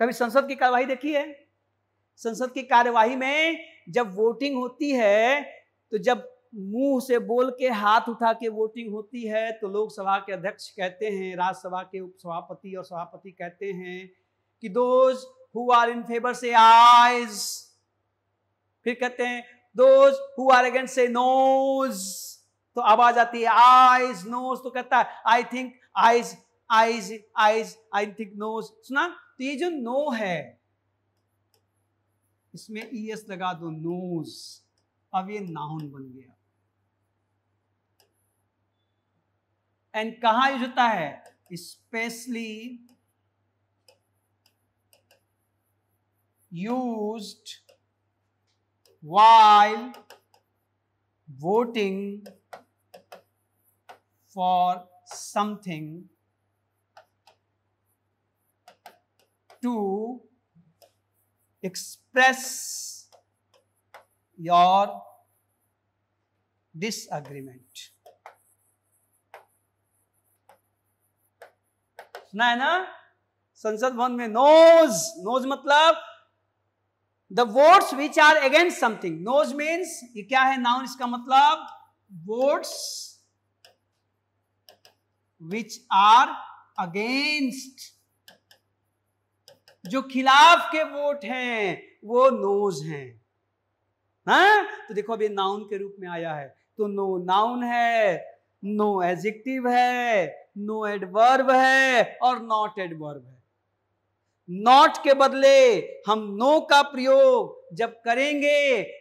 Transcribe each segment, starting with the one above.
कभी संसद की कार्यवाही देखी है संसद की कार्यवाही में जब वोटिंग होती है तो जब मुंह से बोल के हाथ उठा के वोटिंग होती है तो लोकसभा के अध्यक्ष कहते हैं राज्यसभा के उपसभापति और सभापति कहते हैं कि those who are in favour say ayes फिर कहते हैं those who are against say noes तो आवाज आती है आइज नोज तो कहता है I think ayes ayes ayes I think noes सुना तो ये जो नो है इसमें ई e एस लगा दो नोज अब ये नाउन बन गया एंड कहा यूज होता है specially use while voting for something to express your disagreement सुना है ना संसद भवन में नोज नोज मतलब the votes which are against something noes means ये क्या है नाउन इसका मतलब वोट्स विच आर अगेंस्ट जो खिलाफ के वोट हैं वो नोज हैं हाँ तो देखो अब ये नाउन के रूप में आया है तो नो नाउन है नो एजेक्टिव है नो एडवर्ब है और नॉट एडवर्ब है नॉट के बदले हम नो का प्रयोग जब करेंगे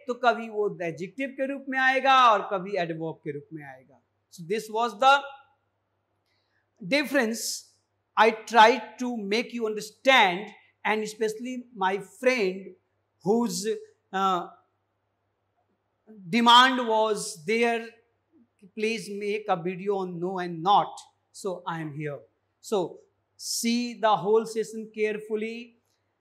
तो कभी वो एजेक्टिव के रूप में आएगा और कभी एडवर्ब के रूप में आएगा so this was the difference I try to make you understand and especially my friend whose uh, demand was there please make a video on no and not so i am here so see the whole session carefully